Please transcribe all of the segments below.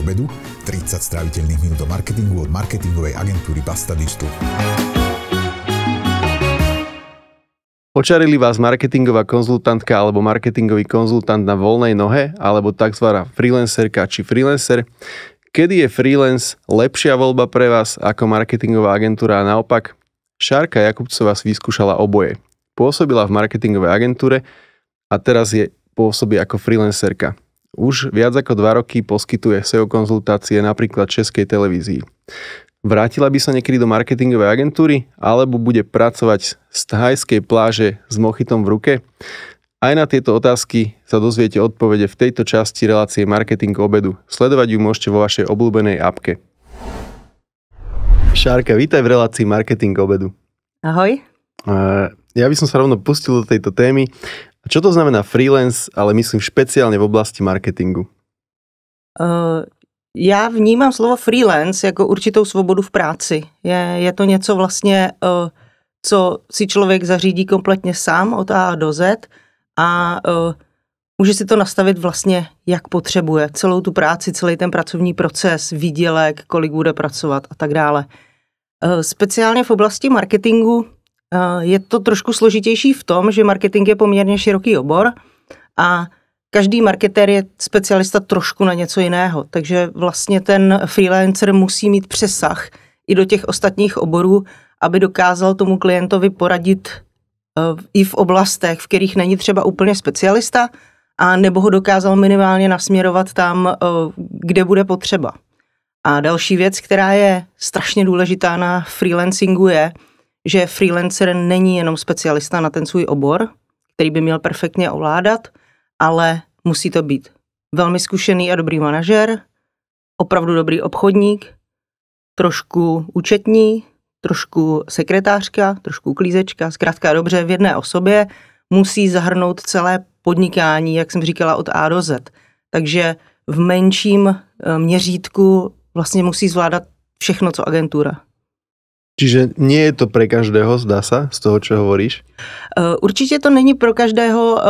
obedu, 30 stráviteľných minút do marketingu od marketingovej agentúry Basta Digital. Očarili vás marketingová konzultantka alebo marketingový konzultant na voľnej nohe alebo tzv. freelancerka či freelancer? Kedy je freelance lepšia voľba pre vás ako marketingová agentúra a naopak? Šárka Jakubcová si vyskúšala oboje. Pôsobila v marketingovej agentúre a teraz je pôsobí ako freelancerka. Už viac ako dva roky poskytuje SEO konzultácie napríklad Českej televízii. Vrátila by sa niekedy do marketingovej agentúry, alebo bude pracovať z thajskej pláže s mochytom v ruke? Aj na tieto otázky sa dozviete odpovede v tejto časti relácie Marketing obedu. Sledovať ju môžete vo vašej obľúbenej apke. Šárka, vítaj v relácii Marketing obedu. Ahoj. Uh, ja by som sa rovno pustil do tejto témy. A čo to znamená freelance, ale myslím špeciálne v oblasti marketingu? Uh, já vnímám slovo freelance jako určitou svobodu v práci. Je, je to něco vlastně, uh, co si člověk zařídí kompletně sám od A do Z a uh, může si to nastavit vlastně, jak potřebuje. Celou tu práci, celý ten pracovní proces, výdělek, kolik bude pracovat a tak dále. Speciálně v oblasti marketingu Eh, je to trošku složitější v tom, že marketing je poměrně široký obor a každý marketér je specialista trošku na něco jiného, takže vlastně ten freelancer musí mít přesah i do těch ostatních oborů, aby dokázal tomu klientovi poradit eh, i v oblastech, v kterých není třeba úplně specialista, a nebo ho dokázal minimálně nasměrovat tam, eh, kde bude potřeba. A další věc, která je strašně důležitá na freelancingu je, že freelancer není jenom specialista na ten svůj obor, který by měl perfektně ovládat, ale musí to být velmi zkušený a dobrý manažer, opravdu dobrý obchodník, trošku účetní, trošku sekretářka, trošku klízečka, zkrátka dobře v jedné osobě musí zahrnout celé podnikání, jak jsem říkala, od A do Z. Takže v menším eh, měřítku vlastně musí zvládat všechno, co agentura. Čiže nie je to pre každého, zdá sa, z toho, čo hovoríš? E, určitě to není pro každého. E,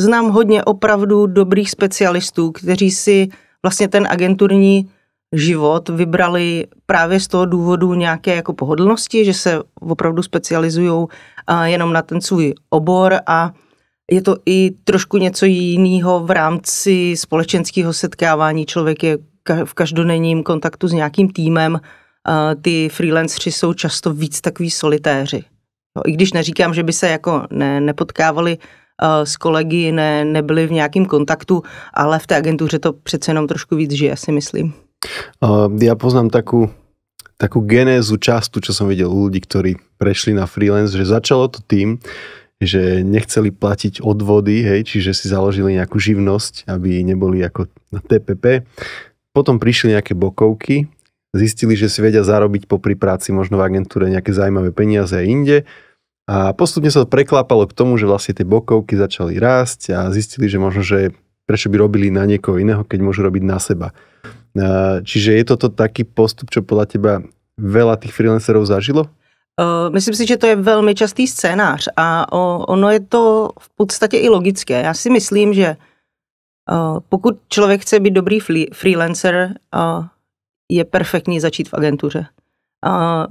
znám hodně opravdu dobrých specialistů, kteří si vlastně ten agenturní život vybrali právě z toho důvodu nějaké jako pohodlnosti, že se opravdu specializují e, jenom na ten svůj obor a je to i trošku něco jiného v rámci společenského setkávání. Člověk je v každodenním kontaktu s nějakým týmem, ty freelanceři jsou často víc takový solitéři. No, I když neříkám, že by se jako ne, nepotkávali s kolegy, ne, nebyli v nějakém kontaktu, ale v té agentuře to přece jenom trošku víc žije, si myslím. Uh, já poznám takovou takú genézu častu, čo som videl u ľudí, ktorí prešli na freelance, že začalo to tým, že nechceli platiť odvody, hej, čiže si založili nejakú živnosť, aby neboli ako na TPP. Potom prišli nejaké bokovky zistili, že si vedia zarobiť popri práci možno v agentúre nejaké zaujímavé peniaze a inde. A postupne sa to preklápalo k tomu, že vlastne tie bokovky začali rásť a zistili, že možno, že prečo by robili na niekoho iného, keď môžu robiť na seba. Čiže je toto taký postup, čo podľa teba veľa tých freelancerov zažilo? Myslím si, že to je velmi častý scénář a ono je to v podstatě i logické. Já si myslím, že pokud člověk chce být dobrý freelancer, je perfektní začít v agentuře. A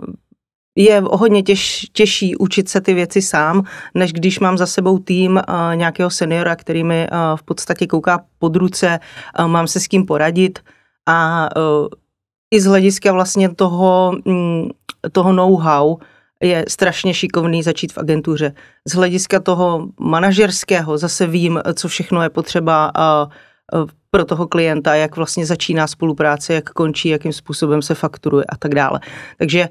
je hodně těž, těžší učit se ty věci sám, než když mám za sebou tým a, nějakého seniora, který mi a, v podstatě kouká pod ruce, a, mám se s kým poradit a e, i z hlediska vlastně toho, mm, toho know-how je strašně šikovný začít v agentuře. Z hlediska toho manažerského zase vím, co všechno je potřeba a, Eh, pro toho klienta, jak vlastně začíná spolupráce, jak končí, jakým způsobem se fakturuje a tak dále. Takže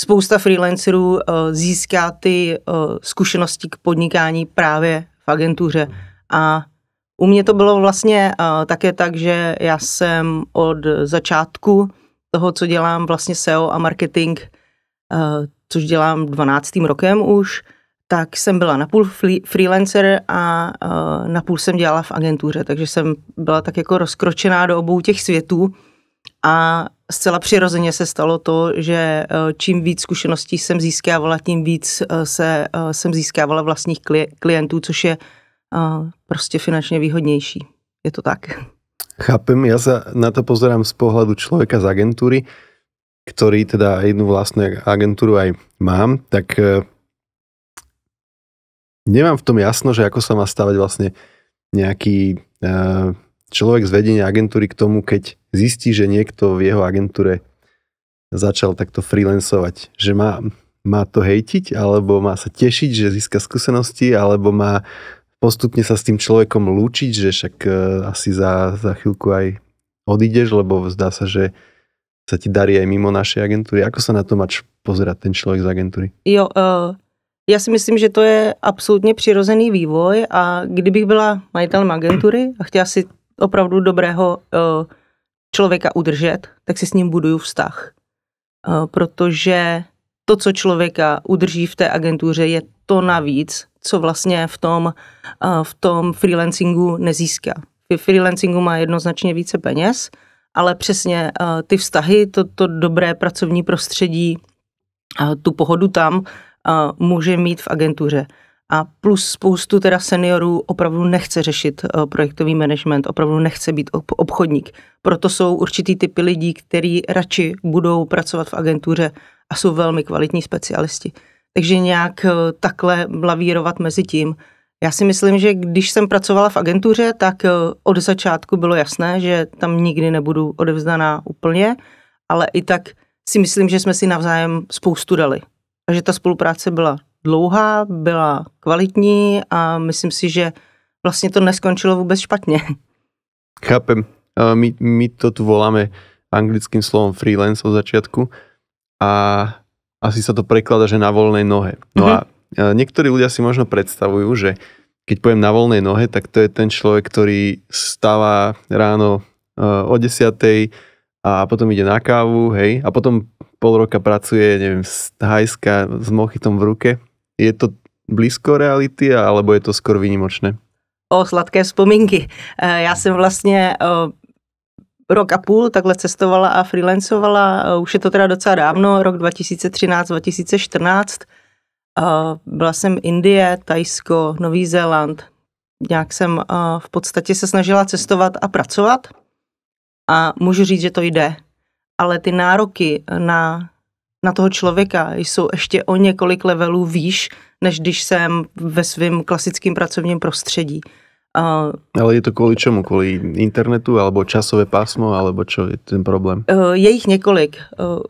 spousta freelancerů eh, získá ty eh, zkušenosti k podnikání právě v agentuře a u mě to bylo vlastně také tak, že já jsem od začátku toho, co dělám vlastně SEO a marketing, což dělám 12. rokem už, tak jsem byla napůl freelancer a uh, napůl jsem dělala v agentuře, takže jsem byla tak jako rozkročená do obou těch světů a zcela přirozeně se stalo to, že uh, čím víc zkušeností jsem získávala, tím víc uh, se, uh, jsem získávala vlastních klientů, což je uh, prostě finančně výhodnější. Je to tak. Chápem, já se na to pozerám z pohledu člověka z agentury, který teda jednu vlastní agenturu aj mám, tak uh nemám v tom jasno, že ako sa má stavať vlastne nejaký eh, človek z vedenia agentúry k tomu, keď zistí, že niekto v jeho agentúre začal takto freelancovať. Že má, má to hejtiť, alebo má sa tešiť, že získa skúsenosti, alebo má postupne sa s tým človekom lúčiť, že však eh, asi za, za chvíľku aj odídeš, lebo zdá sa, že sa ti darí aj mimo našej agentúry. Ako sa na to máš pozerať ten človek z agentúry? Jo, uh, já si myslím, že to je absolutně přirozený vývoj a kdybych byla majitelem agentury a chtěla si opravdu dobrého eh, člověka udržet, tak si s ním buduju vztah. Eh, protože to, co člověka udrží v té agentuře, je to navíc, co vlastně v tom, eh, v tom freelancingu nezíská. V freelancingu má jednoznačně více peněz, ale přesně ty vztahy, to, to dobré pracovní prostředí, tu pohodu tam, může mít v agentuře. A plus spoustu teda seniorů opravdu nechce řešit eh, projektový management, opravdu nechce být obchodník. Proto jsou určitý typy lidí, kteří radši budou pracovat v agentuře a jsou velmi kvalitní specialisti. Takže nějak eh, takhle blavírovat mezi tím. Já si myslím, že když jsem pracovala v agentuře, tak eh, od začátku bylo jasné, že tam nikdy nebudu odevzdaná úplně, ale i tak si myslím, že jsme si navzájem spoustu dali a že ta spolupráce byla dlouhá, byla kvalitní a myslím si, že vlastně to neskončilo vůbec špatně. Chápem. My, my to tu voláme anglickým slovom freelance od začiatku a asi sa to překládá, že na voľnej nohe. No mm-hmm. a niektorí ľudia si možno predstavujú, že keď poviem na voľnej nohe, tak to je ten človek, ktorý stáva ráno e, o 10 a potom ide na kávu, hej, a potom pol roka pracuje, neviem, z Thajska s mochytom v ruke. Je to blízko reality, alebo je to skoro výnimočné? O sladké vzpomínky. E, já jsem vlastně rok a půl takhle cestovala a freelancovala. E, už je to teda docela dávno, rok 2013-2014. E, byla jsem Indie, Tajsko, Nový Zéland. Nějak jsem v podstatě se snažila cestovat a pracovat. A můžu říct, že to jde ale ty nároky na, na toho člověka jsou ještě o několik levelů výš, než když jsem ve svém klasickém pracovním prostředí. Uh, ale je to kvůli čemu? Kvůli internetu, alebo časové pásmo, alebo čo je ten problém? Uh, je jich několik. Uh,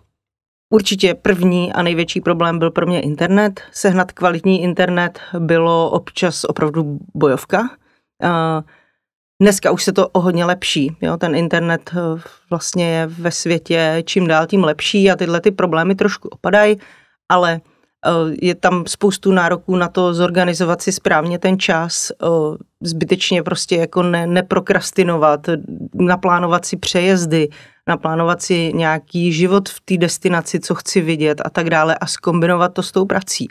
určitě první a největší problém byl pro mě internet. Sehnat kvalitní internet bylo občas opravdu bojovka. Uh, Dneska už se to o hodně lepší. Jo? Ten internet eh, vlastně je ve světě čím dál tím lepší a tyhle ty problémy trošku opadají, ale eh, je tam spoustu nároků na to zorganizovat si správně ten čas, eh, zbytečně prostě jako ne, neprokrastinovat, naplánovat si přejezdy, naplánovat si nějaký život v té destinaci, co chci vidět a tak dále a skombinovat to s tou prací.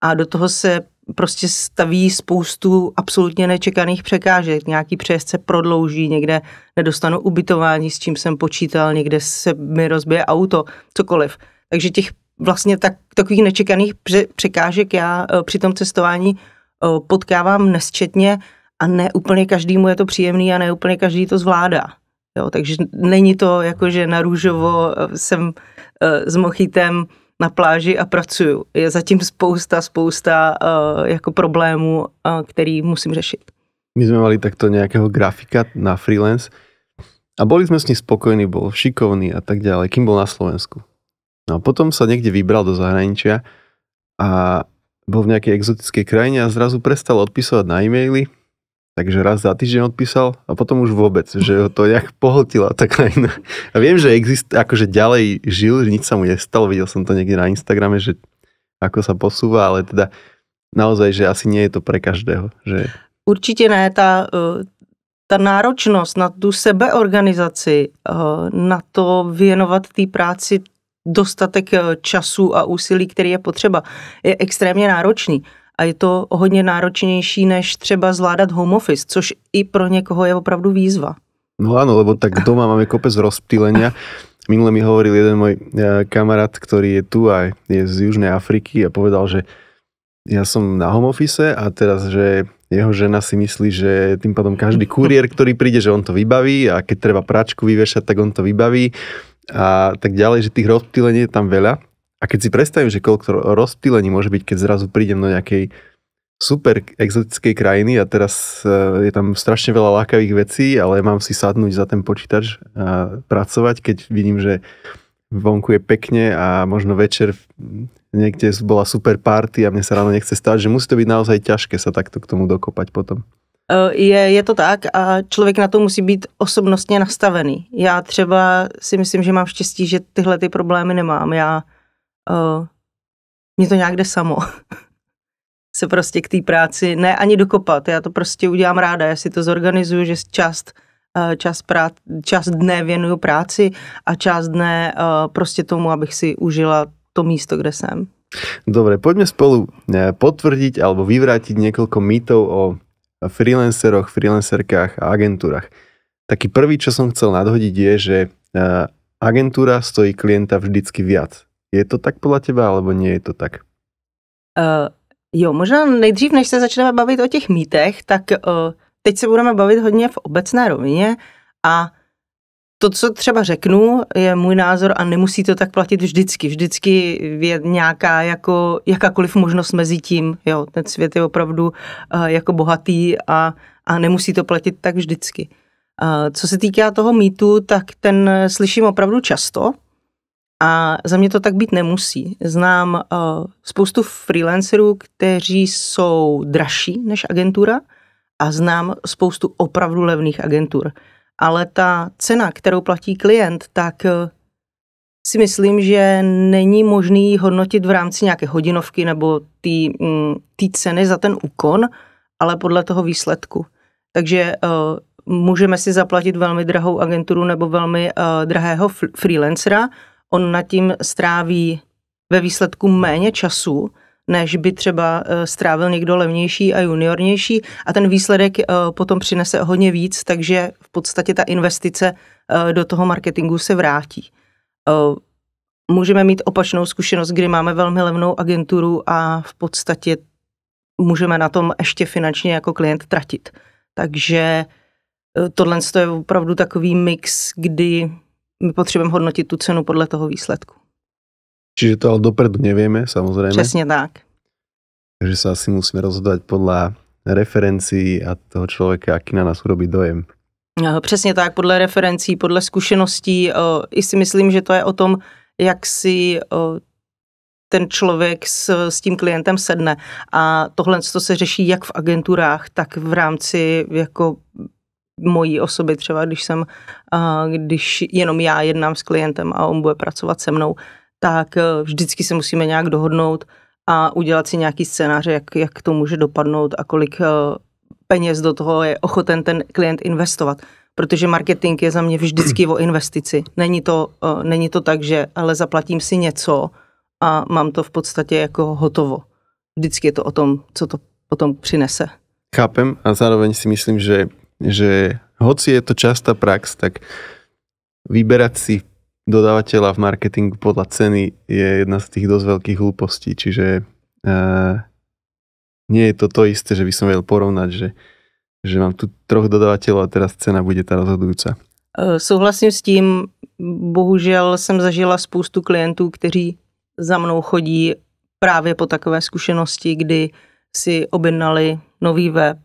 A do toho se prostě staví spoustu absolutně nečekaných překážek. Nějaký přejezd se prodlouží, někde nedostanu ubytování, s čím jsem počítal, někde se mi rozbije auto, cokoliv. Takže těch vlastně tak, takových nečekaných překážek já e, při tom cestování e, potkávám nesčetně a ne úplně každému je to příjemný a ne úplně každý to zvládá. Jo, takže není to jako, že na růžovo e, jsem s mochytem na pláži a pracuju. Je zatím spousta, spousta uh, jako problémů, uh, který musím řešit. My jsme mali takto nějakého grafika na freelance a byli jsme s ním spokojní, byl šikovný a tak dále, kým byl na Slovensku. No a potom se někde vybral do zahraničí a byl v nějaké exotické krajině a zrazu prestal odpisovat na e-maily takže raz za týždeň odpísal a potom už vôbec, že ho to jak pohltila tá krajina. A viem, že exist, akože ďalej žil, že nič sa mu nestalo, videl som to niekde na Instagrame, že ako sa posúva, ale teda naozaj, že asi nie je to pre každého. Že... Určitě ne, ta, eh, ta náročnost na tu sebeorganizaci, eh, na to věnovat té práci dostatek eh, času a úsilí, který je potřeba, je extrémně náročný a je to hodně náročnější, než třeba zvládat home office, což i pro někoho je opravdu výzva. No ano, lebo tak doma máme kopec rozptýlenia. Minule mi hovoril jeden můj eh, kamarát, který je tu a je z Južnej Afriky a povedal, že já som na home office a teraz, že jeho žena si myslí, že tým pádom každý kuriér, který přijde, že on to vybaví a keď treba práčku vyvěšat, tak on to vybaví a tak ďalej, že tých rozptýlení je tam veľa. A keď si predstavím, že koľko rozptýlení môže byť, keď zrazu prídem do nejakej super exotickej krajiny a teraz e, je tam strašne veľa lákavých vecí, ale mám si sadnúť za ten počítač a pracovať, keď vidím, že vonku je pekne a možno večer niekde bola super party a mne sa ráno nechce stať, že musí to byť naozaj ťažké sa takto k tomu dokopať potom. E, je, je to tak a člověk na to musí být osobnostně nastavený. Já třeba si myslím, že mám štěstí, že tyhle ty problémy nemám. Já uh, mě to nějak jde samo. se prostě k té práci ne ani dokopat. Já to prostě udělám ráda, já si to zorganizuju, že část, čas, eh, část, prá, dne věnuju práci a část dne uh, prostě tomu, abych si užila to místo, kde jsem. Dobre, pojďme spolu potvrdit alebo vyvrátit několik mýtov o freelanceroch, freelancerkách a agenturách. Taký prvý, čo jsem chcel nadhodit, je, že agentura stojí klienta vždycky viac. Je to tak podle těba, alebo nie je to tak? Uh, jo, možná nejdřív, než se začneme bavit o těch mýtech, tak uh, teď se budeme bavit hodně v obecné rovině a to, co třeba řeknu, je můj názor a nemusí to tak platit vždycky. Vždycky je nějaká jako, jakákoliv možnost mezi tím. Jo, ten svět je opravdu uh, jako bohatý a, a nemusí to platit tak vždycky. Uh, co se týká toho mýtu, tak ten slyším opravdu často, a za mě to tak být nemusí. Znám uh, spoustu freelancerů, kteří jsou dražší než agentura a znám spoustu opravdu levných agentur. Ale ta cena, kterou platí klient, tak uh, si myslím, že není možný hodnotit v rámci nějaké hodinovky nebo té um, mm, ceny za ten úkon, ale podle toho výsledku. Takže uh, můžeme si zaplatit velmi drahou agenturu nebo velmi uh, drahého freelancera, on nad tím stráví ve výsledku méně času, než by třeba eh, strávil někdo levnější a juniornější a ten výsledek eh, potom přinese hodně víc, takže v podstatě ta investice eh, do toho marketingu se vrátí. Můžeme mít opačnou zkušenost, kdy máme velmi levnou agenturu a v podstatě můžeme na tom ještě finančně jako klient tratit. Takže tohle je opravdu takový mix, kdy my potřebujeme hodnotit tu cenu podle toho výsledku. Čiže to ale dopredu nevíme, samozřejmě. Přesně tak. Takže se asi musíme rozhodovat podle referencí a toho člověka, jaký na nás urobí dojem. No, přesně tak, podle referencí, podle zkušeností. I si myslím, že to je o tom, jak si ten člověk s, s tím klientem sedne. A tohle to se řeší jak v agenturách, tak v rámci jako mojí osoby třeba, když jsem, když jenom já jednám s klientem a on bude pracovat se mnou, tak e, vždycky se musíme nějak dohodnout a udělat si nějaký scénář, jak, jak to může dopadnout a kolik e, peněz do toho je ochoten ten klient investovat. Protože marketing je za mě vždycky o investici. Není to, e, není to tak, že ale zaplatím si něco a mám to v podstatě jako hotovo. Vždycky je to o tom, co to potom přinese. Chápem a zároveň si myslím, že že hoci je to častá prax, tak vyberať si dodávateľa v marketingu podľa ceny je jedna z tých dosť veľkých hlúpostí, čiže uh, nie je to to isté, že by som vedel porovnať, že, že mám tu troch dodávateľov a teraz cena bude ta rozhodujúca. E, souhlasím s tím, bohužel jsem zažila spoustu klientů, kteří za mnou chodí právě po takové zkušenosti, kdy si objednali nový web,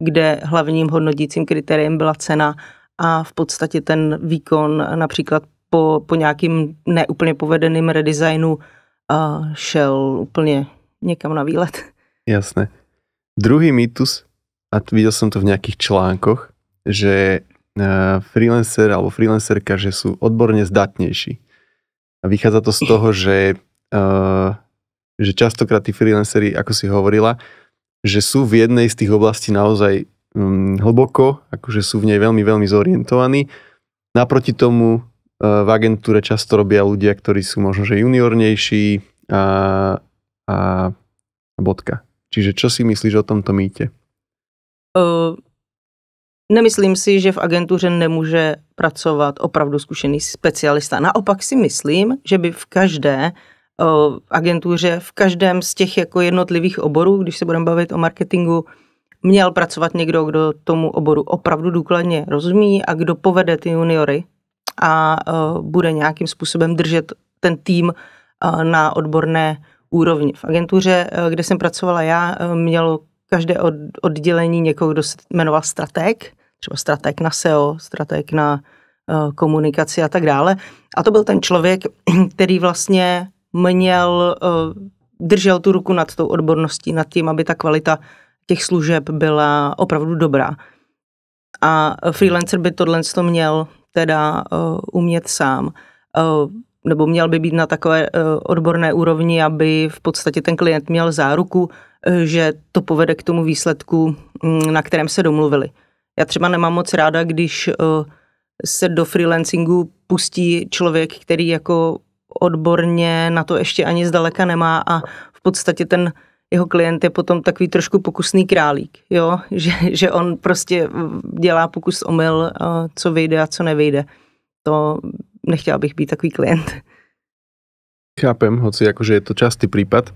kde hlavním hodnotícím kritériem byla cena a v podstatě ten výkon například po, po nějakým neúplně povedeným redesignu a eh, šel úplně někam na výlet. Jasné. Druhý mýtus, a viděl jsem to v nějakých článkoch, že eh, freelancer alebo freelancerka, že jsou odborně zdatnější. A vychádza to z toho, že, eh, že častokrát ty freelancery, ako si hovorila, že sú v jednej z tých oblastí naozaj um, hlboko, akože sú v nej veľmi, veľmi zorientovaní. Naproti tomu e, v agentúre často robia ľudia, ktorí sú možno, že juniornejší a, a bodka. Čiže čo si myslíš o tomto mýte? Uh, nemyslím si, že v agentuře nemůže pracovat opravdu zkušený specialista. Naopak si myslím, že by v každé agentuře v každém z těch jako jednotlivých oborů, když se budeme bavit o marketingu, měl pracovat někdo, kdo tomu oboru opravdu důkladně rozumí a kdo povede ty juniory a bude nějakým způsobem držet ten tým na odborné úrovni. V agentuře, kde jsem pracovala já, mělo každé oddělení někoho, kdo se jmenoval strateg, třeba strateg na SEO, strateg na komunikaci a tak dále. A to byl ten člověk, který vlastně měl, eh, držel tu ruku nad tou odborností, nad tím, aby ta kvalita těch služeb byla opravdu dobrá. A freelancer by tohle to měl teda eh, umět sám eh, nebo měl by být na takové odborné úrovni, aby v podstatě ten klient měl záruku, že to povede k tomu výsledku, mm, na kterém se domluvili. Já třeba nemám moc ráda, když se do freelancingu pustí člověk, který jako odborně na to ještě ani zdaleka nemá a v podstatě ten jeho klient je potom takový trošku pokusný králík, jo? Že, že on prostě dělá pokus omyl, eh, co vyjde a co nevyjde. To nechtěla bych být takový klient. Chápem, hoci jakože je to častý případ.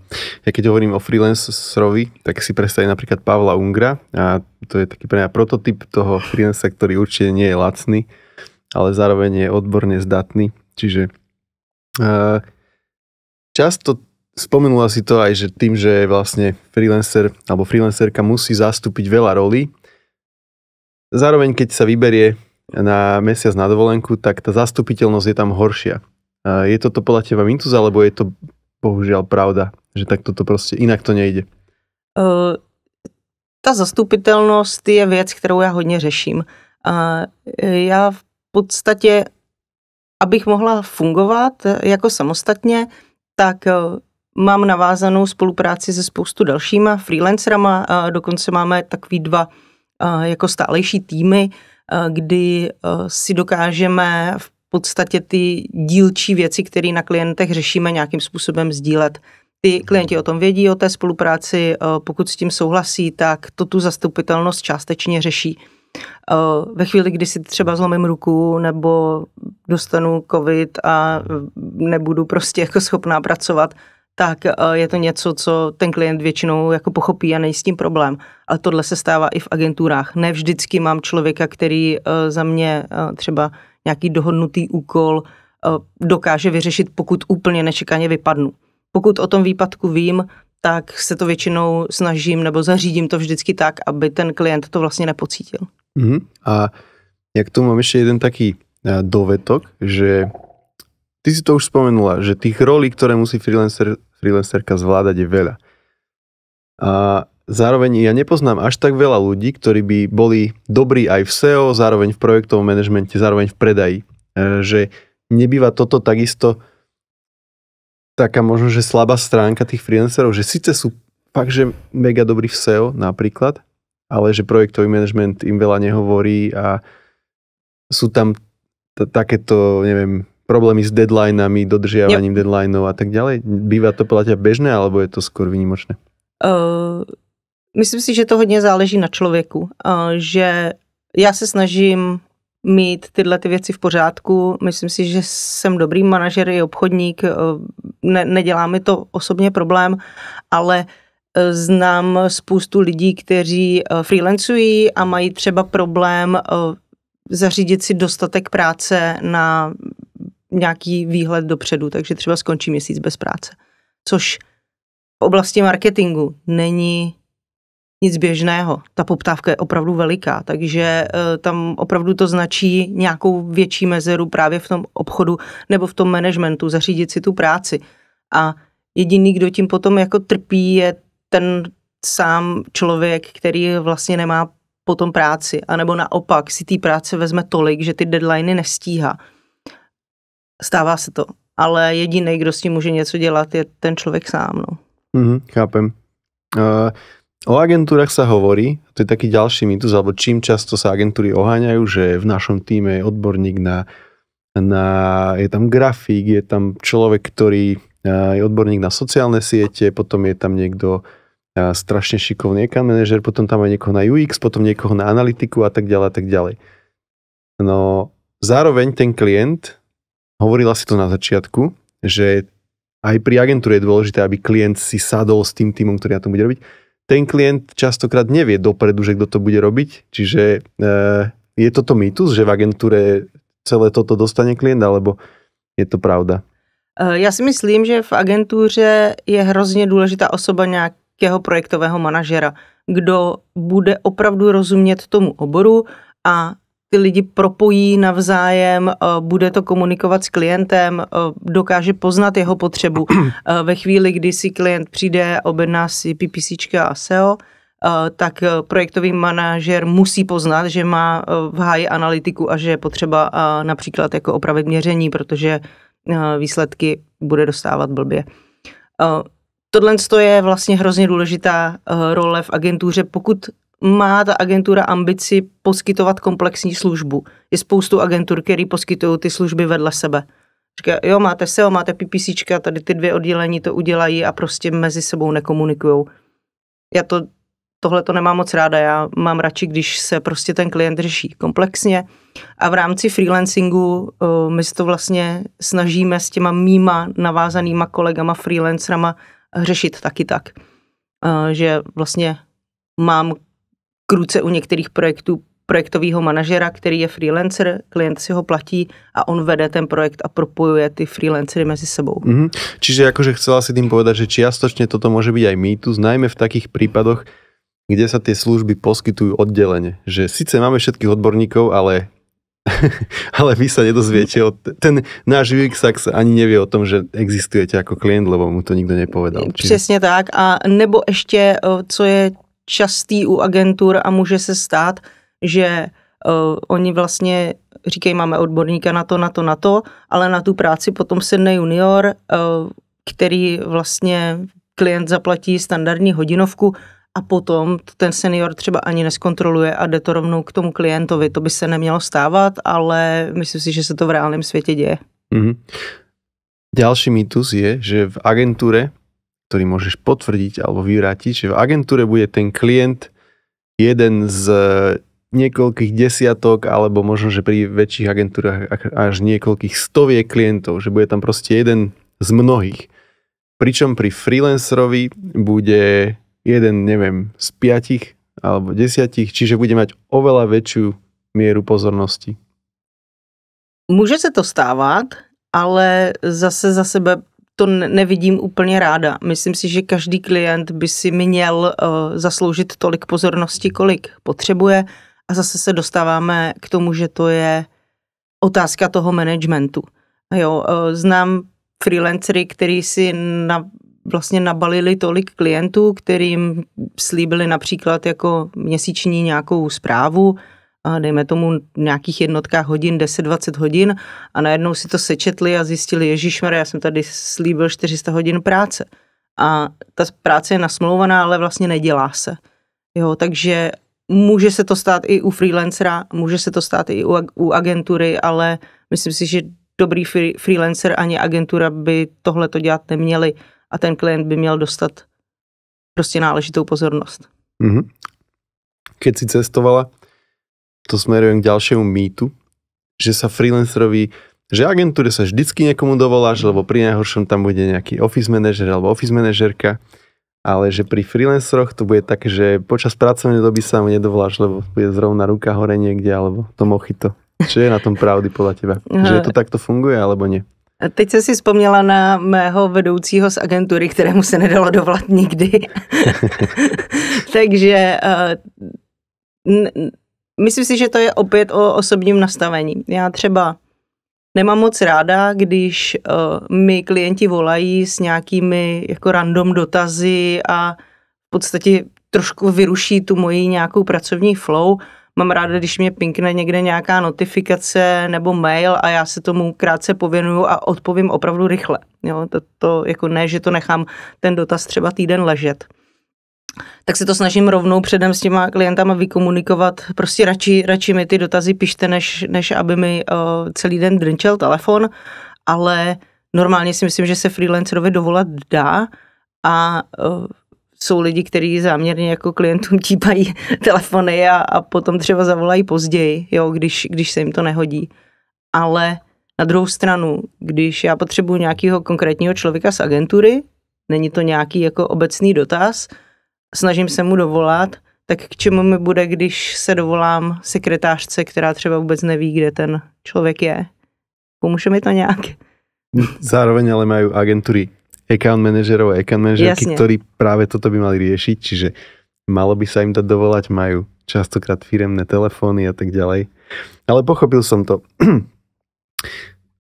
Ja keď hovorím o srovi, tak si predstavím napríklad Pavla Ungra a to je taký pre mňa prototyp toho freelancera, ktorý určite nie je lacný, ale zároveň je odborne zdatný. Čiže Často spomenula si to aj, že tým, že vlastne freelancer alebo freelancerka musí zastúpiť veľa roli. zároveň keď sa vyberie na mesiac na dovolenku, tak tá zastupiteľnosť je tam horšia. Je toto podľa teba intuza, alebo je to bohužiaľ pravda, že tak toto prostě jinak to nejde? Uh, ta zastupitelnost je věc, kterou já hodně řeším. A e, já v podstatě abych mohla fungovat eh, jako samostatně, tak eh, mám navázanou spolupráci se spoustu dalšíma freelancerama, dokonce máme takový dva eh, jako stálejší týmy, kdy si dokážeme v podstatě ty dílčí věci, které na klientech řešíme, nějakým způsobem sdílet. Ty klienti o tom vědí, o té spolupráci, pokud s tím souhlasí, tak to tu zastupitelnost částečně řeší. Eh, ve chvíli, kdy si třeba zlomím ruku nebo dostanu covid a nebudu prostě jako schopná pracovat, tak eh, je to něco, co ten klient většinou jako pochopí a není s tím problém. Ale tohle se stává i v agenturách. Ne vždycky mám člověka, který eh, za mě třeba nějaký dohodnutý úkol dokáže vyřešit, pokud úplně nečekaně vypadnu. Pokud o tom výpadku vím, tak se to většinou snažím nebo zařídím to vždycky tak, aby ten klient to vlastně nepocítil. Mm-hmm. A jak tu mám ešte jeden taký e, dovetok, že ty si to už spomenula, že tých rolí, ktoré musí freelancer, freelancerka zvládať je veľa. A zároveň ja nepoznám až tak veľa ľudí, ktorí by boli dobrí aj v SEO, zároveň v projektovom manažmente, zároveň v predaji. E, že nebýva toto takisto taká možno, že slabá stránka tých freelancerov, že síce sú fakt, že mega dobrí v SEO napríklad, ale že projektový management im veľa nehovorí a sú tam t- takéto, neviem, problémy s deadlinami, dodržiavaním deadlineov a tak ďalej. Býva to platia bežné, alebo je to skôr výnimočné? Uh, myslím si, že to hodně záleží na člověku. Uh, že já se snažím mít tyhle ty věci v pořádku. Myslím si, že jsem dobrý manažer i obchodník. Uh, ne, nedělá mi to osobně problém, ale uh, znám spoustu lidí, kteří eh, freelancují a mají třeba problém eh, zařídit si dostatek práce na nějaký výhled dopředu, takže třeba skončí měsíc bez práce. Což v oblasti marketingu není nic běžného. Ta poptávka je opravdu veliká, takže eh, tam opravdu to značí nějakou větší mezeru právě v tom obchodu nebo v tom managementu, zařídit si tu práci. A jediný, kdo tím potom jako trpí, je ten sám člověk, který vlastně nemá potom práci, anebo naopak si té práce vezme tolik, že ty deadliny nestíhá. Stává se to, ale jediný, kdo s tím může něco dělat, je ten člověk sám. No. Mm, chápem. Uh, o agentúrach sa hovorí, to je taký ďalší mýtus, alebo čím často sa agentúry oháňajú, že v našom týme je odborník na, na je tam grafik, je tam človek, ktorý eh, je odborník na sociálne siete, potom je tam niekto, strašne šikovný account manager, potom tam aj niekoho na UX, potom niekoho na analytiku a tak ďalej a tak ďalej. No zároveň ten klient, hovorila si to na začiatku, že aj pri agentúre je dôležité, aby klient si sadol s tým týmom, ktorý na tom bude robiť. Ten klient častokrát nevie dopredu, že kto to bude robiť, čiže eh, je toto mýtus, že v agentúre celé toto dostane klient, alebo je to pravda? Eh, já si myslím, že v agentuře je hrozně důležitá osoba nějak, těžkého projektového manažera, kdo bude opravdu rozumět tomu oboru a ty lidi propojí navzájem, eh, bude to komunikovat s klientem, eh, dokáže poznat jeho potřebu. Eh, ve chvíli, kdy si klient přijde, objedná si PPC a SEO, tak projektový manažer musí poznat, že má v háji analytiku a že je potřeba například jako opravit měření, protože výsledky bude dostávat blbě tohle je vlastně hrozně důležitá eh, role v agentuře, pokud má ta agentura ambici poskytovat komplexní službu. Je spoustu agentur, které poskytují ty služby vedle sebe. Říká, jo, máte SEO, máte PPC, tady ty dvě oddělení to udělají a prostě mezi sebou nekomunikují. Já to, tohle to nemám moc ráda, já mám radši, když se prostě ten klient řeší komplexně a v rámci freelancingu eh, my se to vlastně snažíme s těma mýma navázanýma kolegama freelancerama řešit taky tak, eh, že vlastně mám kruce u některých projektů projektového manažera, který je freelancer, klient si ho platí a on vede ten projekt a propojuje ty freelancery mezi sebou. Mm-hmm. Čiže jakože chcela si tím povedať, že čiastočně toto může být aj mýtus, najmä v takých případech, kde sa ty služby poskytují odděleně. Že sice máme všetkých odborníků, ale ale vy sa nedozviete, o ten náš UX ani nevie o tom, že existujete jako klient, lebo mu to nikdo nepovedal. Přesně tak a nebo ještě, eh, co je častý u agentur a může se stát, že uh, oni vlastně říkají, máme odborníka na to, na to, na to, ale na tu práci potom sedne junior, uh, který vlastně klient zaplatí standardní hodinovku a potom ten senior třeba ani neskontroluje a jde to rovnou k tomu klientovi. To by se nemělo stávat, ale myslím si, že se to v reálném světě děje. Mm-hmm. Další mýtus je, že v agentuře, který můžeš potvrdit, alebo vyvrátit, že v agentuře bude ten klient jeden z několikých desiatok, alebo možno, že pri větších agentúrach až niekoľkých stoviek klientov, že bude tam prostě jeden z mnohých. Pričom pri freelancerovi bude jeden, neviem, z piatich alebo desiatich, čiže bude mať oveľa väčšiu mieru pozornosti. Může se to stávat, ale zase za sebe to nevidím úplně ráda. Myslím si, že každý klient by si měl eh, zasloužit tolik pozornosti, kolik potřebuje a zase se dostáváme k tomu, že to je otázka toho managementu. Jo, eh, znám freelancery, který si na vlastně nabalili tolik klientů, kterým slíbili například jako měsíční nějakou zprávu, a dejme tomu nějakých jednotkách hodin, 10-20 hodin a najednou si to sečetli a zjistili, ježišmar, já jsem tady slíbil 400 hodin práce. A ta práce je nasmlouvaná, ale vlastně nedělá se. Jo, takže může se to stát i u freelancera, může se to stát i u, u agentury, ale myslím si, že dobrý free, freelancer ani agentura by tohle to dělat neměli a ten klient by měl dostat prostě náležitou pozornost. Mm-hmm. Keď si cestovala, to smerujem k dalšímu mýtu, že se freelancerovi že agentury se vždycky někomu dovoláš, lebo pri najhoršom tam bude nějaký office manager alebo office manažerka, ale že pri freelanceroch to bude tak, že počas pracovnej doby sa mu nedovoláš, lebo bude zrovna ruka hore někde, alebo to mochito. Čo je na tom pravdy podle teba? Že to takto funguje, alebo nie? Teď jsem si vzpomněla na mého vedoucího z agentury, kterému se nedalo dovolat nikdy. Takže eh, myslím si, že to je opět o osobním nastavení. Já třeba nemám moc ráda, když uh, mi klienti volají s nějakými jako random dotazy a v podstatě trošku vyruší tu moji nějakou pracovní flow. Mám ráda, když mě pinkne někde nějaká notifikace nebo mail a já se tomu krátce pověnuju a odpovím opravdu rychle. Jo, to, to jako ne, že to nechám ten dotaz třeba týden ležet tak se to snažím rovnou předem s těma klientama vykomunikovat. Prostě radši, radši mi ty dotazy pište, než, než aby mi uh, celý den drnčel telefon, ale normálně si myslím, že se freelancerovi dovolat dá a uh, jsou lidi, kteří záměrně jako klientům típají telefony a, a potom třeba zavolají později, jo, když, když se jim to nehodí. Ale na druhou stranu, když já potřebuji nějakého konkrétního člověka z agentury, není to nějaký jako obecný dotaz, snažím se mu dovolat, tak k čemu mi bude, když se dovolám sekretářce, která třeba vůbec neví, kde ten člověk je? Pomůže mi to nějak? Zároveň ale mají agentury account manažerov a account manažerky, Jasne. ktorí práve toto by mali riešiť, čiže malo by sa im dať dovolať, majú častokrát firemné telefóny a tak ďalej. Ale pochopil som to.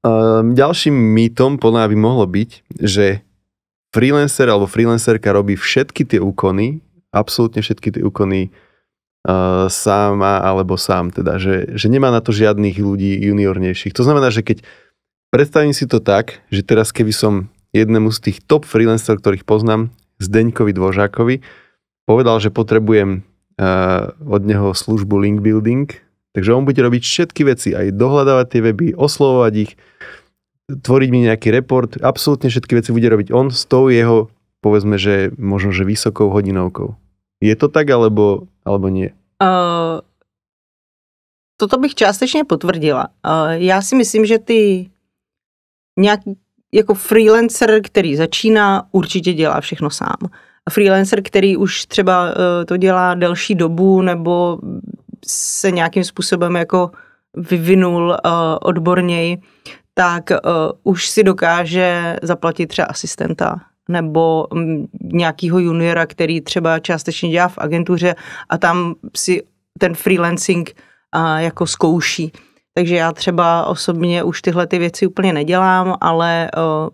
Ehm, ďalším mýtom podľa by mohlo byť, že freelancer alebo freelancerka robí všetky tie úkony, absolútne všetky tie úkony uh, sama alebo sám, teda, že, že nemá na to žiadnych ľudí juniornejších. To znamená, že keď predstavím si to tak, že teraz keby som jednému z tých top freelancerov, ktorých poznám, Zdeňkovi Dvožákovi, povedal, že potrebujem uh, od neho službu link building, takže on bude robiť všetky veci, aj dohľadávať tie weby, oslovovať ich, tvoriť mi nejaký report, absolútne všetky veci bude robiť on s tou jeho, povedzme, že možno, že vysokou hodinovkou. Je to tak, alebo, alebo nie? Uh, toto bych částečně potvrdila. Uh, já si myslím, že ty nějaký jako freelancer, který začíná, určitě dělá všechno sám. A freelancer, který už třeba eh, to dělá delší dobu nebo se nějakým způsobem jako vyvinul eh, odborněji, tak eh, už si dokáže zaplatit třeba asistenta nebo um, mm, nějakého juniora, který třeba částečně dělá v agentuře a tam si ten freelancing jako zkouší. Takže já třeba osobně už tyhle ty věci úplně nedělám, ale uh,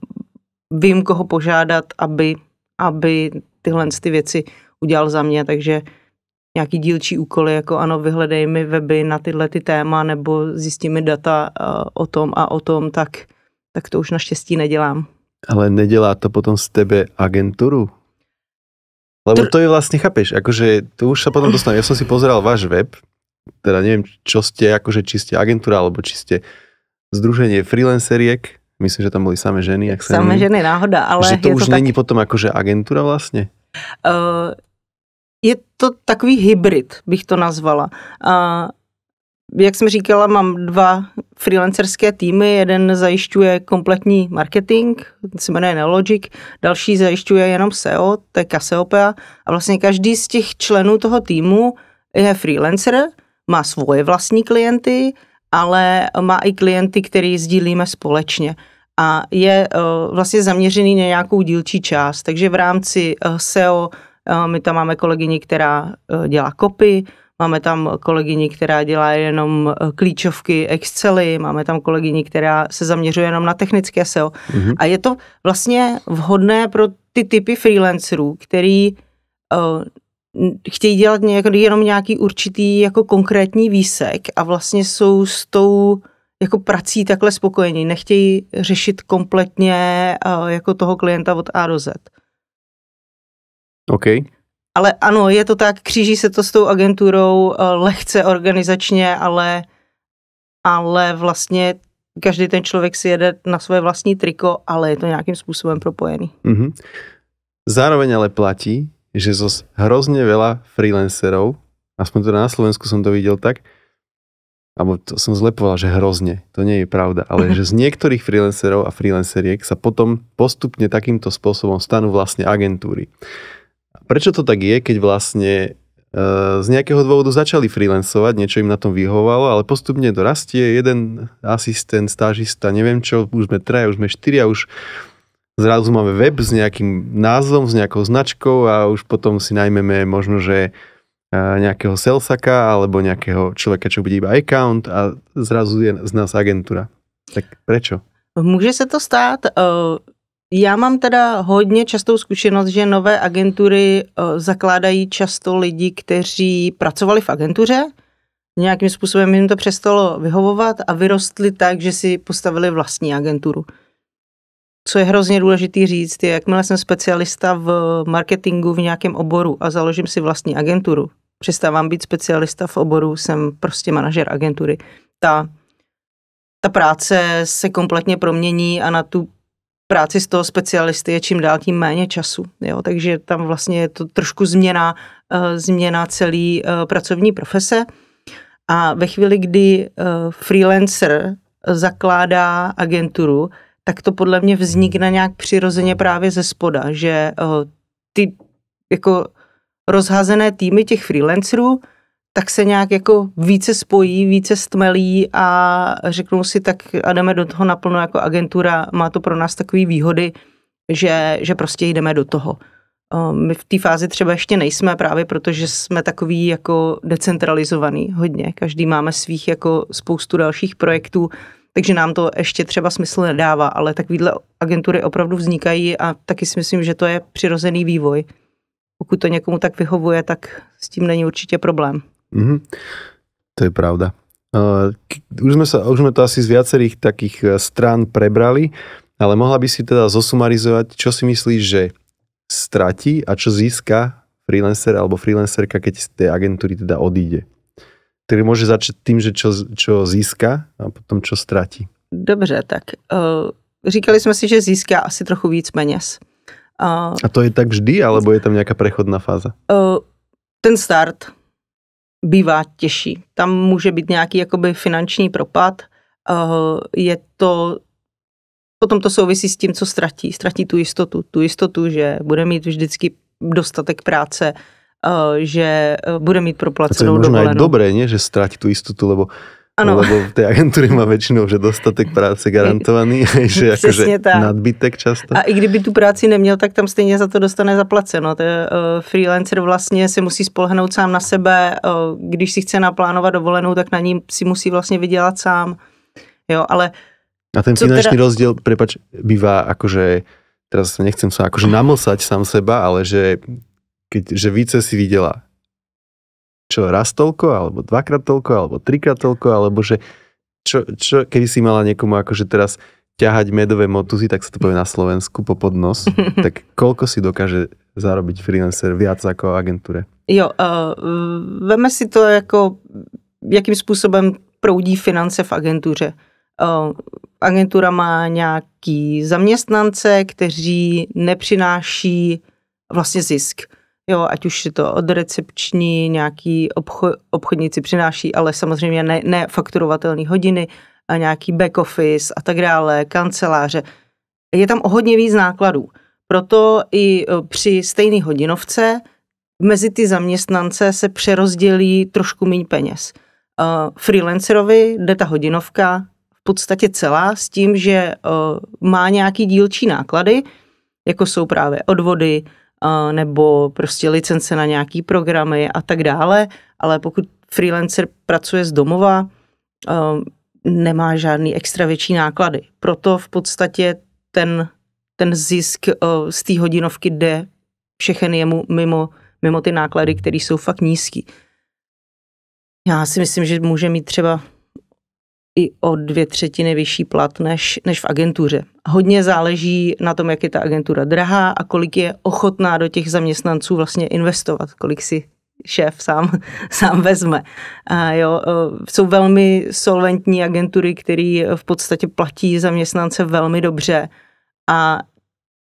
vím, koho požádat, aby, aby tyhle ty věci udělal za mě, takže nějaký dílčí úkoly, jako ano, vyhledej mi weby na tyhle ty téma nebo zjistí mi data uh, o tom a o tom, tak, tak to už naštěstí nedělám. Ale nedělá to potom z tebe agenturu? Lebo to je vlastne, chápeš, akože tu už sa potom dostaneme. Ja som si pozeral váš web, teda neviem, čo ste, akože či ste agentúra, alebo či ste združenie freelanceriek, myslím, že tam boli samé ženy. Jak sa samé neviem. ženy, náhoda, ale Že to je už to není tak... potom akože agentura vlastně? Uh, je to takový hybrid, bych to nazvala. Uh, jak jsem říkala, mám dva freelancerské týmy. Jeden zajišťuje kompletní marketing, se jmenuje Neologic, další zajišťuje jenom SEO, to je Cassiopeia. A vlastně každý z těch členů toho týmu je freelancer, má svoje vlastní klienty, ale má i klienty, který sdílíme společně a je eh, vlastně zaměřený na nějakou dílčí část. Takže v rámci eh, SEO eh, my tam máme kolegyni, která dělá kopy, máme tam kolegyni, která dělá jenom klíčovky Excely, máme tam kolegyni, která se zaměřuje jenom na technické SEO. Mm-hmm. A je to vlastně vhodné pro ty typy freelancerů, který chtějí dělat nějak, jenom nějaký určitý jako konkrétní výsek a vlastně jsou s tou jako prací takhle spokojení, nechtějí řešit kompletně eh, jako toho klienta od A do Z. OK. Ale ano, je to tak, kříží se to s tou agenturou eh, lehce organizačně, ale, ale vlastně každý ten člověk si jede na své vlastní triko, ale je to nějakým způsobem propojený. Mm-hmm. Zároveň ale platí, že zo hrozne veľa freelancerov, aspoň teda na Slovensku som to videl tak, alebo to som zlepoval, že hrozne, to nie je pravda, ale že z niektorých freelancerov a freelanceriek sa potom postupne takýmto spôsobom stanú vlastne agentúry. Prečo to tak je, keď vlastne e, z nejakého dôvodu začali freelancovať, niečo im na tom vyhovovalo, ale postupne dorastie jeden asistent, stážista, neviem čo, už sme traja, už sme štyria, už zrazu máme web s nejakým názvom, s nejakou značkou a už potom si najmeme možno, že eh, nejakého salesaka alebo nejakého človeka, čo bude iba account a zrazu je z nás agentura. Tak prečo? Může se to stát. Eh, já mám teda hodně častou zkušenost, že nové agentury eh, zakládají často lidi, kteří pracovali v agentuře, nějakým způsobem jim to přestalo vyhovovat a vyrostli tak, že si postavili vlastní agenturu co je hrozně důležitý říct, je, jakmile jsem specialista v marketingu v nějakém oboru a založím si vlastní agenturu, přestávám být specialista v oboru, jsem prostě manažer agentury. Ta, ta práce se kompletně promění a na tu práci z toho specialisty je čím dál tím méně času. Jo? Takže tam vlastně je to trošku změna, uh, změna celý uh, pracovní profese. A ve chvíli, kdy uh, freelancer zakládá agenturu, tak to podle mě vznikne hmm. nějak přirozeně právě ze spoda, že eh, ty jako rozházené týmy těch freelancerů, tak se nějak jako více spojí, více stmelí a řeknou si tak a jdeme do toho naplno jako agentura, má to pro nás takové výhody, že, že prostě jdeme do toho. Eh, my v té fázi třeba ještě nejsme právě, protože jsme takový jako decentralizovaný hodně. Každý máme svých jako spoustu dalších projektů, takže nám to ještě třeba smysl nedává, ale takovýhle agentury opravdu vznikají a taky si myslím, že to je přirozený vývoj. Pokud to někomu tak vyhovuje, tak s tím není určitě problém. Mm-hmm. To je pravda. Uh, už, jsme sa, už jsme to asi z viacerých takých eh, strán prebrali, ale mohla by si teda zosumarizovat, čo si myslíš, že ztratí a čo získá freelancer alebo freelancerka, keď z té agentury teda odíde? který může začít tím, že čo, čo získá a potom čo ztratí. Dobře, tak uh, říkali jsme si, že získá asi trochu víc peněz. Uh, a to je tak vždy, alebo je tam nějaká prechodná fáza? Uh, eh, ten start bývá těžší. Tam může být nějaký jakoby finanční propad. Uh, je to Potom to souvisí s tím, co ztratí. Ztratí tu jistotu. Tu jistotu, že bude mít vždycky dostatek práce, Eh, že eh, bude mít proplacenou dovolenou. To je možná dobré, ne? že ztratí tu jistotu, lebo ano. Lebo ty agentury má většinou, že dostatek práce garantovaný, že jakože nadbytek často. A i kdyby tu práci neměl, tak tam stejně za to dostane zaplaceno. To je, uh, freelancer vlastně se musí spolehnout sám na sebe, uh, když si chce naplánovat dovolenou, tak na ní si musí vlastně vydělat sám. Jo, ale... A ten finanční teda... rozdíl, prepač, bývá jakože teraz nechcem se jakože namlsať sám seba, ale že Keď, že více si videla čo raz toľko, alebo dvakrát toľko, alebo trikrát toľko, alebo že čo, čo, keby si mala niekomu akože teraz ťahať medové motuzy, tak sa to povie na Slovensku po podnos, tak koľko si dokáže zarobiť freelancer viac ako agentúre? Jo, uh, veme si to jako, jakým způsobem proudí finance v agentuře. Uh, agentura má nějaký zaměstnance, kteří nepřináší vlastně zisk. Uh, Jo, ať už je to od recepční, nějaký obcho, obchodníci přináší, ale samozřejmě ne, ne fakturovatelné hodiny, a nějaký back office a tak dále, kanceláře. Je tam o hodně víc nákladů. Proto i e, při stejné hodinovce mezi ty zaměstnance se přerozdělí trošku méně peněz. E, freelancerovi jde ta hodinovka v podstatě celá s tím, že e, má nějaký dílčí náklady, jako jsou právě odvody, nebo prostě licence na nějaký programy a tak dále, ale pokud freelancer pracuje z domova, nemá žádný extra větší náklady. Proto v podstatě ten, ten zisk z té hodinovky jde všechen jemu mimo, mimo ty náklady, které jsou fakt nízký. Já si myslím, že může mít třeba i o dvě třetiny vyšší plat než, než v agentuře. Hodně záleží na tom, jak je ta agentura drahá a kolik je ochotná do těch zaměstnanců vlastně investovat, kolik si šéf sám, sám vezme. A jo, e, jsou velmi solventní agentury, které v podstatě platí zaměstnance velmi dobře a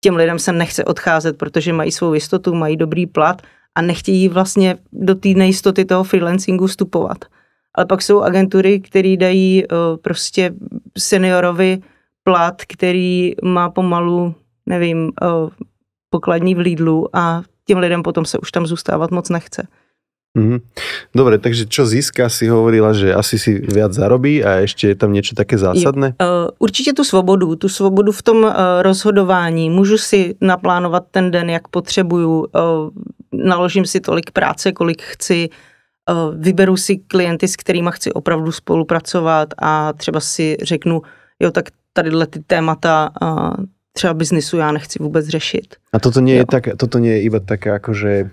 těm lidem se nechce odcházet, protože mají svou jistotu, mají dobrý plat a nechtějí vlastně do té nejistoty toho freelancingu vstupovat ale pak jsou agentury, které dají eh, prostě seniorovi plat, který má pomalu, nevím, eh, pokladní v Lidlu a těm lidem potom se už tam zůstávat moc nechce. Mm-hmm. Dobře, takže co získá si hovorila, že asi si víc zarobí a ještě je tam něco také zásadné? Eh, určitě tu svobodu, tu svobodu v tom rozhodování. Můžu si naplánovat ten den, jak potřebuju, naložím si tolik práce, kolik chci, Eh, vyberu si klienty, s kterými chci opravdu spolupracovat a třeba si řeknu, jo, tak tadyhle ty témata eh, třeba biznisu já nechci vůbec řešit. A toto nie je, tak, toto nie je iba tak, jakože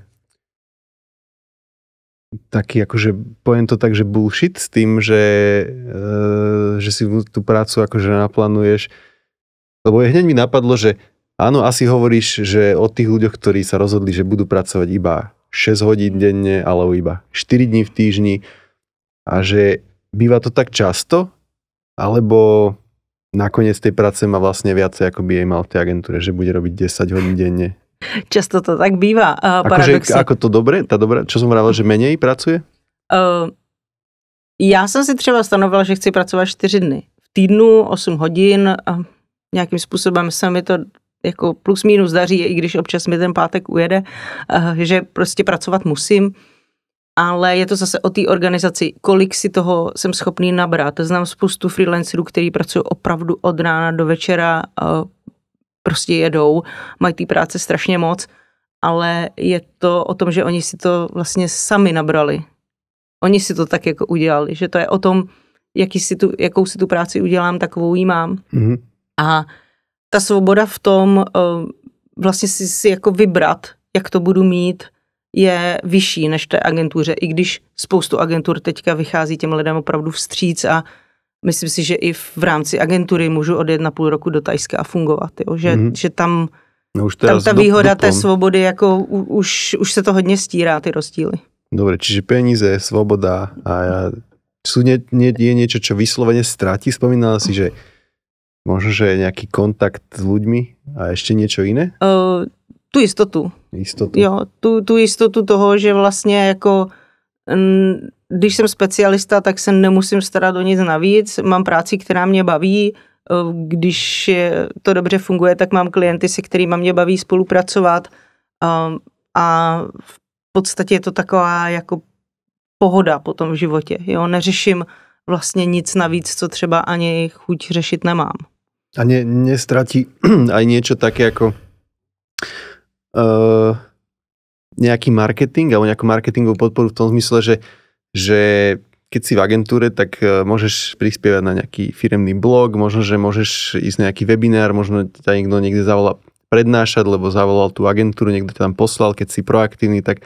taky jakože pojem to tak, že bullshit s tím, že, uh, že si tu prácu jakože naplánuješ. Lebo hneď mi napadlo, že áno, asi hovoríš, že o tých ľuďoch, ktorí sa rozhodli, že budú pracovať iba 6 hodín denne alebo iba 4 dní v týždni a že býva to tak často, alebo nakoniec tej práce má vlastne viacej, ako by jej mal v tej agentúre, že bude robiť 10 hodín denne. Často to tak býva, uh, paradoxně. Ako, to dobre, tá dobré, čo som vravel, že menej pracuje? Uh, já jsem si třeba stanovila, že chci pracovat 4 dny. V týdnu 8 hodin nějakým způsobem se mi to jako plus minus daří, i když občas mi ten pátek ujede, eh, že prostě pracovat musím, ale je to zase o té organizaci, kolik si toho jsem schopný nabrat. Znám spoustu freelancerů, kteří pracují opravdu od rána do večera, eh, prostě jedou, mají té práce strašně moc, ale je to o tom, že oni si to vlastně sami nabrali. Oni si to tak jako udělali, že to je o tom, jaký si tu, jakou si tu práci udělám, takovou ji mám. Mm-hmm. A ta svoboda v tom eh, vlastně si, si jako vybrat, jak to budu mít, je vyšší než té agentuře, i když spoustu agentur teďka vychází těm lidem opravdu vstříc a myslím si, že i v rámci agentury můžu odjet na půl roku do Tajska a fungovat, jo? Že, mm. že tam, no už tam ta výhoda do, té svobody, jako u, už, už se to hodně stírá, ty rozdíly. Dobře, čiže peníze, svoboda a já, jsou ně, ně, je něco, co vysloveně stráti? vzpomínala si, že Možno, že nějaký nejaký kontakt s ľuďmi a ještě něco jiné? Uh, tu jistotu. Jistotu. Jo, tu, tu jistotu toho, že vlastně jako když jsem specialista, tak se nemusím starat o nic navíc. Mám práci, která mě baví. Když to dobře funguje, tak mám klienty, se kterými mě baví spolupracovat. A, a v podstatě je to taková jako pohoda potom v životě. Jo? Neřeším vlastně nic navíc, co třeba ani chuť řešit nemám. A ne, nestratí aj niečo také ako uh, nejaký marketing alebo nejakú marketingovú podporu v tom zmysle, že, že keď si v agentúre, tak e, môžeš prispievať na nejaký firemný blog, možno, že môžeš ísť na nejaký webinár, možno ťa niekto niekde zavolá prednášať, lebo zavolal tú agentúru, niekto ťa tam poslal, keď si proaktívny, tak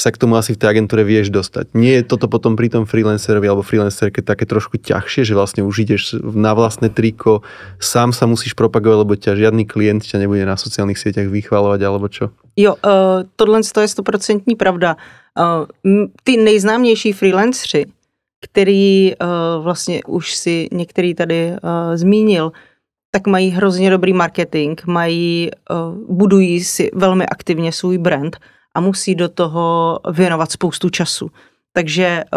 sa k tomu asi v tej agentúre vieš dostať. Nie je toto potom pri tom freelancerovi alebo freelancerke také trošku ťažšie, že vlastne už ideš na vlastné triko, sám sa musíš propagovať, lebo ťa žiadny klient ťa nebude na sociálnych sieťach vychvalovať alebo čo? Jo, uh, tohle je stoprocentní pravda. Uh, ty nejznámější freelanceri, který uh, vlastně už si některý tady uh, zmínil, tak mají hrozně dobrý marketing, mají, uh, budují si velmi aktivně svůj brand a musí do toho věnovat spoustu času. Takže eh,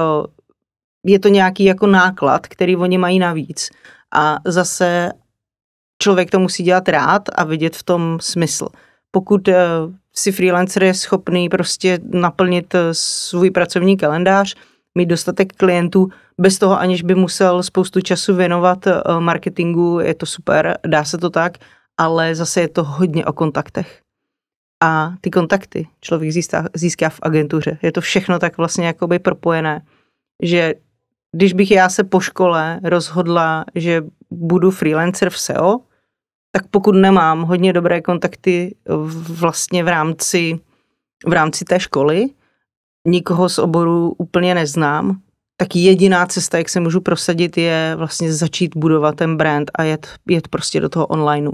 je to nějaký jako náklad, který oni mají navíc. A zase člověk to musí dělat rád a vidět v tom smysl. Pokud eh, si freelancer je schopný prostě naplnit eh, svůj pracovní kalendář, mít dostatek klientů, bez toho aniž by musel spoustu času věnovat marketingu, je to super, dá se to tak, ale zase je to hodně o kontaktech a ty kontakty člověk získá, získá v agentuře. Je to všechno tak vlastně jakoby propojené, že když bych já se po škole rozhodla, že budu freelancer v SEO, tak pokud nemám hodně dobré kontakty vlastně v rámci, v rámci té školy, nikoho z oboru úplně neznám, tak jediná cesta, jak se můžu prosadit, je vlastně začít budovat ten brand a jet, jet prostě do toho onlineu.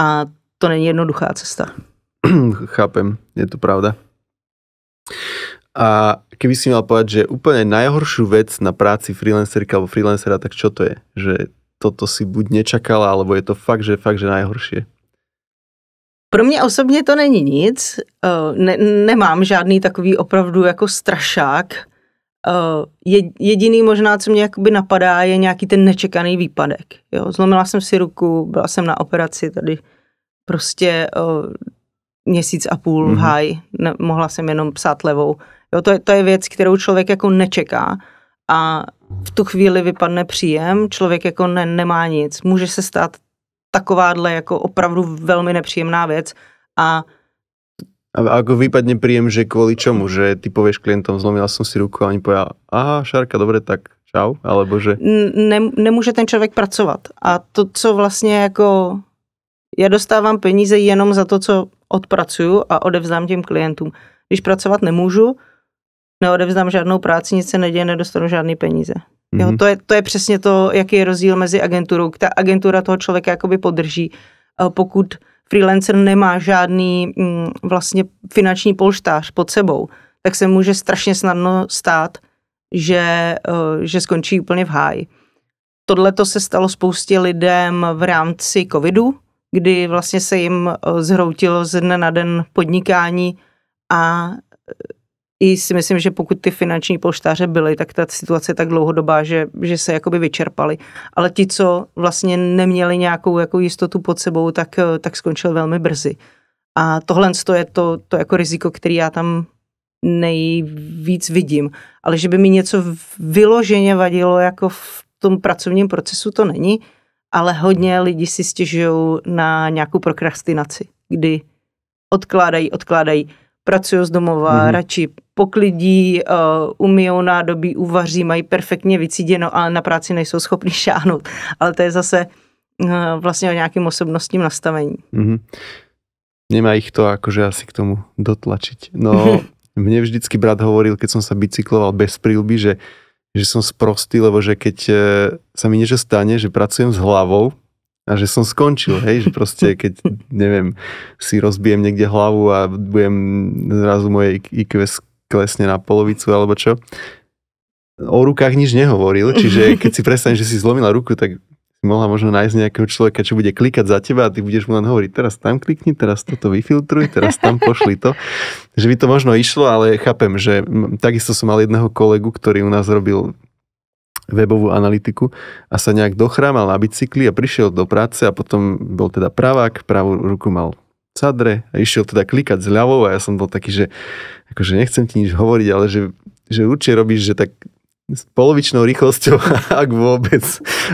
A to není jednoduchá cesta. Chápem, je to pravda. A keby si mal povedať, že úplne najhoršiu vec na práci freelancerka, alebo freelancera, tak čo to je? Že toto si buď nečakala, alebo je to fakt, že fakt, že najhoršie? Pro mě osobně to není nic. Eh, ne, nemám žádný takový opravdu jako strašák. Eh, je, jediný možná, co mě jakoby napadá, je nějaký ten nečekaný výpadek. Jo? Zlomila jsem si ruku, byla jsem na operaci tady. Prostě eh, měsíc a půl mm-hmm. v háji, ne, mohla jsem jenom psát levou. Jo, to, je, to je věc, kterou člověk jako nečeká a v tu chvíli vypadne příjem, člověk jako ne, nemá nic. Může se stát takováhle jako opravdu velmi nepříjemná věc a a ako vypadne príjem, že kvôli čomu? Že ty povieš klientom, zlomila som si ruku a oni povedia, aha, šarka, dobre, tak čau, alebo že... Ne, nemůže ten člověk pracovat. A to, co vlastně jako... Já dostávám peníze jenom za to, co odpracuju a odevzdám těm klientům. Když pracovat nemůžu, neodevzdám žádnou práci, nic se neděje, nedostanu žádný peníze. Mm-hmm. Jo, mhm. to, je, to je přesně to, jaký je rozdíl mezi agenturou. Ta agentura toho člověka jakoby podrží, eh, pokud freelancer nemá žádný mm, vlastně finanční polštář pod sebou, tak se může strašně snadno stát, že, eh, že skončí úplně v háji. Tohle to se stalo spoustě lidem v rámci covidu, kdy vlastně se jim eh, zhroutilo ze dne na den podnikání a eh, i si myslím, že pokud ty finanční polštáře byly, tak ta situace je tak dlouhodobá, že, že se jakoby vyčerpali. Ale ti, co vlastně neměli nějakou jako jistotu pod sebou, tak, eh, tak skončil velmi brzy. A tohle je to, to jako riziko, který já tam nejvíc vidím. Ale že by mi něco vyloženě vadilo jako v tom pracovním procesu, to není ale hodně lidí si stěžují na nějakou prokrastinaci, kdy odkládají, odkládají, pracují z domova, mm-hmm. radši poklidí, uh, umijou nádobí, uvaří, mají perfektně vycíděno, ale na práci nejsou schopni šáhnout. Ale to je zase uh, vlastně o nějakým osobnostním nastavení. Mm-hmm. Nemá jich to jakože asi k tomu dotlačit. No, mne vždycky brat hovoril, keď jsem se bicykloval bez prílby, že že som sprostý, lebo že keď eh, sa mi niečo stane, že pracujem s hlavou a že som skončil, hej, že proste keď, neviem, si rozbijem niekde hlavu a budem zrazu moje IQ klesne na polovicu alebo čo. O rukách nič nehovoril, čiže keď si predstavím, že si zlomila ruku, tak mohla možno nájsť nejakého človeka, čo bude klikať za teba a ty budeš mu len hovoriť, teraz tam klikni, teraz toto vyfiltruj, teraz tam pošli to. Že by to možno išlo, ale chápem, že takisto som mal jedného kolegu, ktorý u nás robil webovú analytiku a sa nejak dochrámal na bicykli a prišiel do práce a potom bol teda pravák, pravú ruku mal sadre a išiel teda klikať zľavou a ja som bol taký, že akože nechcem ti nič hovoriť, ale že, že určite robíš, že tak s polovičnou rýchlosťou, ak vôbec.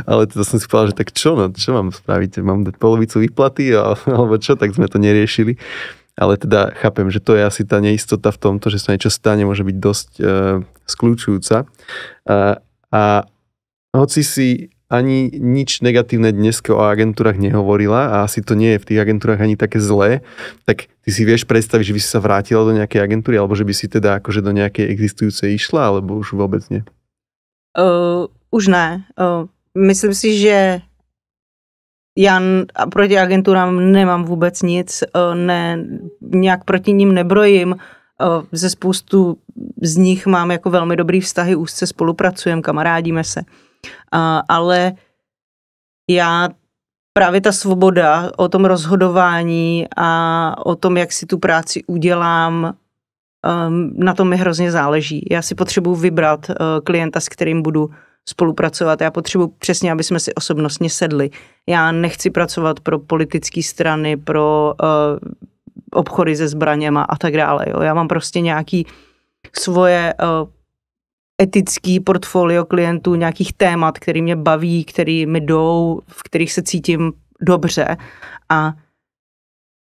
Ale to som si povedal, že tak čo, no, čo mám spraviť? Mám dať polovicu výplaty, alebo čo, tak sme to neriešili. Ale teda chápem, že to je asi tá neistota v tomto, že sa niečo stane, môže byť dosť uh, skľúčujúca. Uh, a hoci si ani nič negatívne dnes o agentúrach nehovorila a asi to nie je v tých agentúrach ani také zlé, tak ty si vieš predstaviť, že by si sa vrátila do nejakej agentúry alebo že by si teda akože do nejakej existujúcej išla alebo už vôbec nie? Uh, už ne. Uh, myslím si, že já proti agenturám nemám vůbec nic, uh, ne, nějak proti ním nebrojím. Uh, ze spoustu z nich mám jako velmi dobrý vztahy, úzce spolupracujeme, kamarádíme se. Uh, ale já právě ta svoboda o tom rozhodování a o tom, jak si tu práci udělám, Ehm, na tom mi hrozně záleží. Já si potřebuji vybrat eh, klienta, s kterým budu spolupracovat. Já potřebuji přesně, aby jsme si osobnostně sedli. Já nechci pracovat pro politické strany, pro eh, obchody se zbraněma a tak dále. Jo. Já mám prostě nějaký svoje eh, etický portfolio klientů, nějakých témat, který mě baví, který mi jdou, v kterých se cítím dobře a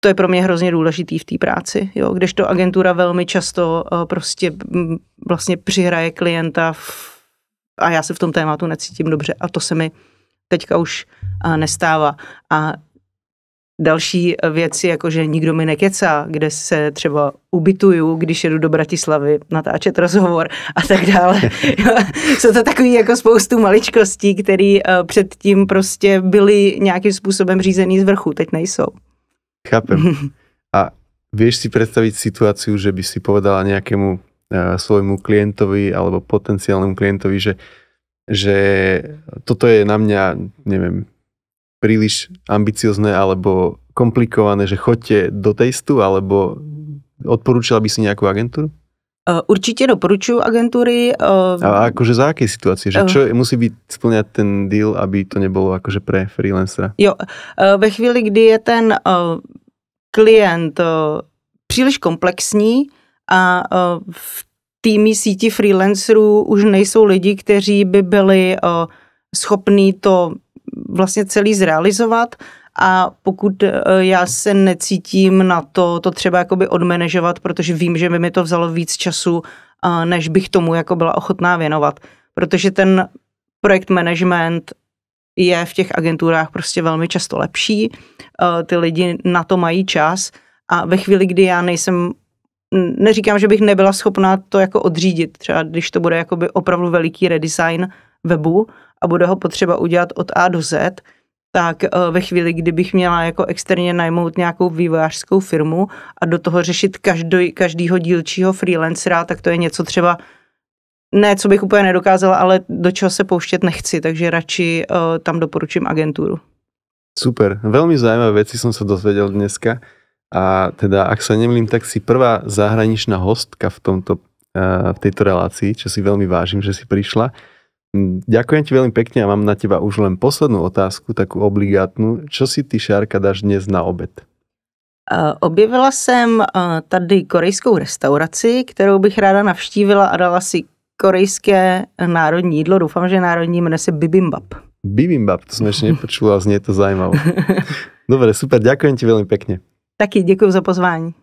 to je pro mě hrozně důležitý v té práci, jo, kdežto agentura velmi často eh, prostě mm, vlastně přihraje klienta v, a já se v tom tématu necítím dobře a to se mi teďka už eh, nestává. A další věci, jako že nikdo mi nekecá, kde se třeba ubytuju, když jedu do Bratislavy natáčet rozhovor a tak dále. Jsou to takový jako spoustu maličkostí, které eh, předtím prostě byly nějakým způsobem řízený z vrchu, teď nejsou. Chápem. A vieš si predstaviť situáciu, že by si povedala nejakému e, svojmu klientovi alebo potenciálnemu klientovi, že, že toto je na mňa, neviem, príliš ambiciozne alebo komplikované, že chodte do testu, alebo odporúčala by si nejakú agentúru? E, Určitě doporučuji agentury. E, a jakože za jaké situace? Že čo musí být splňat ten deal, aby to nebylo jakože pre freelancera? Jo, ve chvíli, kdy je ten klient eh, příliš komplexní a eh, v týmy síti freelancerů už nejsou lidi, kteří by byli eh, schopní to vlastně celý zrealizovat a pokud já se necítím na to, to třeba jakoby odmanežovat, protože vím, že by mi to vzalo víc času, než bych tomu jako byla ochotná věnovat. Protože ten projekt management je v těch agenturách prostě velmi často lepší, eh, ty lidi na to mají čas a ve chvíli, kdy já nejsem neříkám, že bych nebyla schopná to jako odřídit, třeba když to bude jakoby opravdu veliký redesign webu a bude ho potřeba udělat od A do Z, tak eh, ve chvíli, kdybych měla jako externě najmout nějakou vývojářskou firmu a do toho řešit každý, každýho dílčího freelancera, tak to je něco třeba ne, co bych úplně nedokázala, ale do čeho se pouštět nechci, takže radši uh, tam doporučím agenturu. Super, velmi zajímavé věci jsem se dozvěděl dneska. A teda, ak sa nemlím, tak si prvá zahraničná hostka v, tomto, uh, v tejto relácii, čo si veľmi vážim, že si prišla. Hm, ďakujem ti veľmi pekne a mám na teba už len poslednú otázku, takú obligátnu. Čo si ty, Šárka, dáš dnes na obed? Eh, objevila jsem tady korejskou restauraci, kterou bych ráda navštívila a dala si korejské národní jídlo, doufám, že národní, jmenuje se bibimbap. Bibimbap, to som ešte nepočula, zní to zajímavé. Dobře, super, děkuji ti velmi pekne. Taky, děkuji za pozvání.